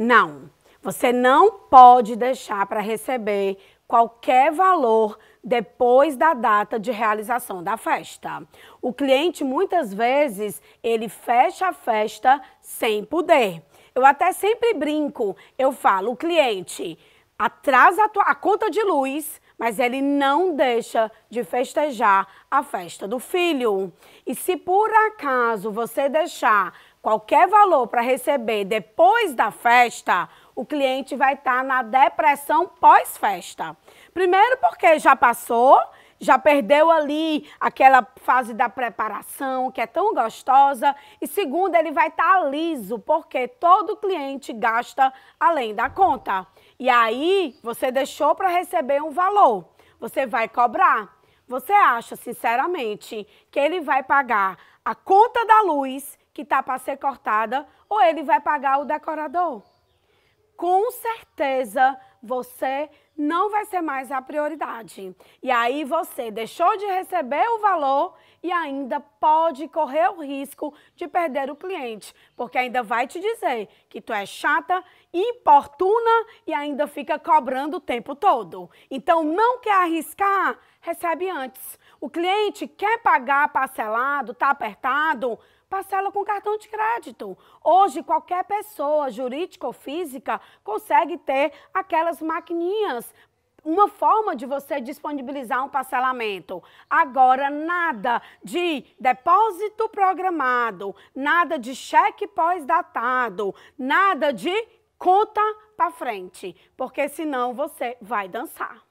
Não, você não pode deixar para receber qualquer valor depois da data de realização da festa. O cliente muitas vezes ele fecha a festa sem poder. Eu até sempre brinco, eu falo, o cliente atrasa a, tua, a conta de luz mas ele não deixa de festejar a festa do filho. E se por acaso você deixar qualquer valor para receber depois da festa, o cliente vai estar tá na depressão pós-festa. Primeiro porque já passou, já perdeu ali aquela fase da preparação que é tão gostosa. E segundo, ele vai estar tá liso, porque todo cliente gasta além da conta. E aí, você deixou para receber um valor. Você vai cobrar. Você acha, sinceramente, que ele vai pagar a conta da luz que está para ser cortada ou ele vai pagar o decorador? Com certeza você não vai ser mais a prioridade. E aí você deixou de receber o valor e ainda pode correr o risco de perder o cliente, porque ainda vai te dizer que tu é chata, importuna e ainda fica cobrando o tempo todo. Então não quer arriscar, recebe antes. O cliente quer pagar parcelado, tá apertado, parcela com cartão de crédito. Hoje, qualquer pessoa, jurídica ou física, consegue ter aquelas maquininhas uma forma de você disponibilizar um parcelamento. Agora, nada de depósito programado, nada de cheque pós-datado, nada de conta para frente, porque senão você vai dançar.